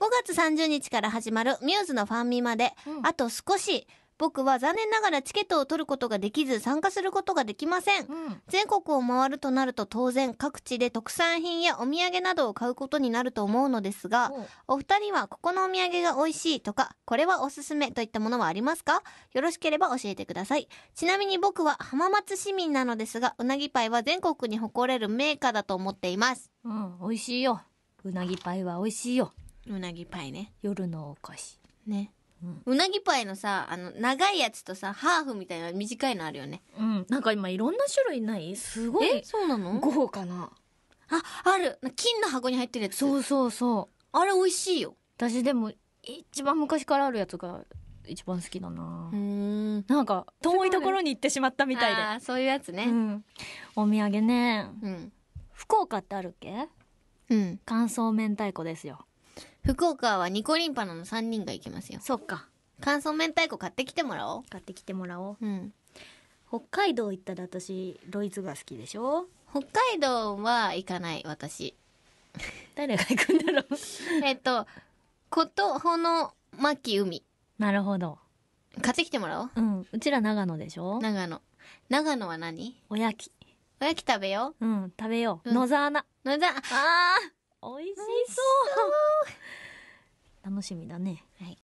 5月30日から始まるミューズのファンミまで、うん、あと少し。僕は残念ながらチケットを取ることができず参加することができません、うん、全国を回るとなると当然各地で特産品やお土産などを買うことになると思うのですが、お二人はここのお土産が美味しいとかこれはおすすめといったものはありますかよろしければ教えてくださいちなみに僕は浜松市民なのですがうなぎパイは全国に誇れるメーカーだと思っていますうん美味しいようなぎパイは美味しいようなぎパイね夜のお菓子ね、うなぎパイのさあの長いやつとさハーフみたいな短いのあるよねうんなんか今いろんな種類ないすごいえそうなの豪華なあある金の箱に入ってるやつそうそうそうあれ美味しいよ私でも一番昔からあるやつが一番好きだなうんなんか遠いところに行ってしまったみたいであそういうやつね、うん、お土産ね、うん、福岡ってあるっけうん乾燥明太子ですよ福岡はニコリンパの3人が行きますよ。そっか。乾燥明太子買ってきてもらおう。買ってきてもらおう。うん。北海道行ったら私、ロイズが好きでしょ北海道は行かない、私。誰が行くんだろう えっと、こと、ほの、巻海。なるほど。買ってきてもらおう。うん。うちら長野でしょ長野。長野は何おやき。おやき食べよう。うん、食べよう。野沢菜。野沢、ああ美味しそう楽しみだねはい